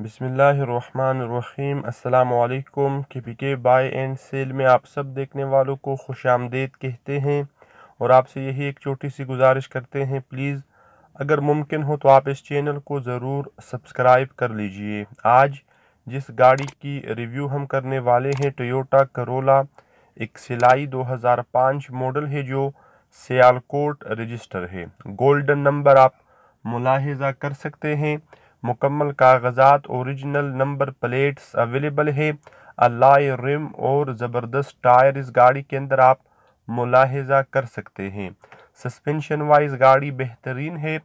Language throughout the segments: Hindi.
बिसमीम् अल्लाम के पी के बाय एंड सेल में आप सब देखने वालों को खुश आमदेद कहते हैं और आपसे यही एक छोटी सी गुजारिश करते हैं प्लीज़ अगर मुमकिन हो तो आप इस चैनल को ज़रूर सब्सक्राइब कर लीजिए आज जिस गाड़ी की रिव्यू हम करने वाले हैं टोयोटा करोला एक सिलाई 2005 मॉडल है जो सियालकोट रजिस्टर है गोल्डन नंबर आप मुलाहजा कर सकते हैं मुकम्मल कागजात औरिजिनल नंबर प्लेट्स अवेलेबल है अलाय रिम और ज़बरदस्त टायर इस गाड़ी के अंदर आप मुलाहजा कर सकते हैं सस्पेंशन वाइज गाड़ी बेहतरीन है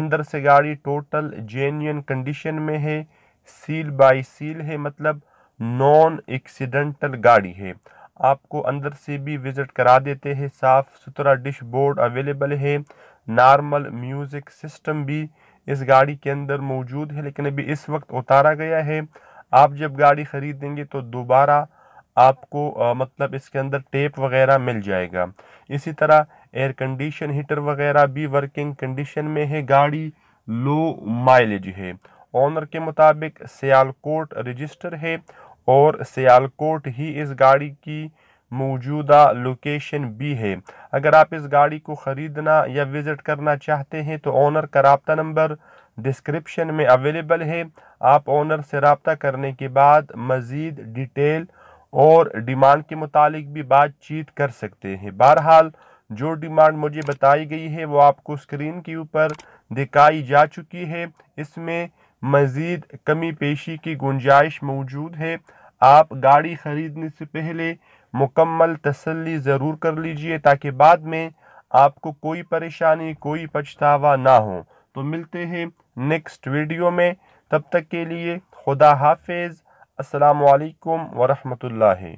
अंदर से गाड़ी टोटल जेन्यन कंडीशन में है सील बाई सील है मतलब नॉन एक्सीडेंटल गाड़ी है आपको अंदर से भी विज़िट करा देते हैं साफ़ सुथरा डिश बोर्ड अवेलेबल है नॉर्मल म्यूज़िक सिस्टम भी इस गाड़ी के अंदर मौजूद है लेकिन अभी इस वक्त उतारा गया है आप जब गाड़ी ख़रीदेंगे तो दोबारा आपको आ, मतलब इसके अंदर टेप वगैरह मिल जाएगा इसी तरह एयर कंडीशन हीटर वगैरह भी वर्किंग कंडीशन में है गाड़ी लो माइलेज है ऑनर के मुताबिक सियालकोट रजिस्टर है और सियालकोट ही इस गाड़ी की मौजूदा लोकेशन भी है अगर आप इस गाड़ी को ख़रीदना या विज़िट करना चाहते हैं तो ऑनर का रबता नंबर डिस्क्रिप्शन में अवेलेबल है आप ऑनर से रबता करने के बाद मज़ीद डिटेल और डिमांड के मुतालिक भी बातचीत कर सकते हैं बहरहाल जो डिमांड मुझे बताई गई है वो आपको स्क्रीन के ऊपर दिखाई जा चुकी है इसमें मज़ीद कमी पेशी की गुंजाइश मौजूद है आप गाड़ी ख़रीदने से पहले मुकम्मल तसल्ली ज़रूर कर लीजिए ताकि बाद में आपको कोई परेशानी कोई पछतावा ना हो तो मिलते हैं नेक्स्ट वीडियो में तब तक के लिए खुदा हाफिज़ असलकम वरहमल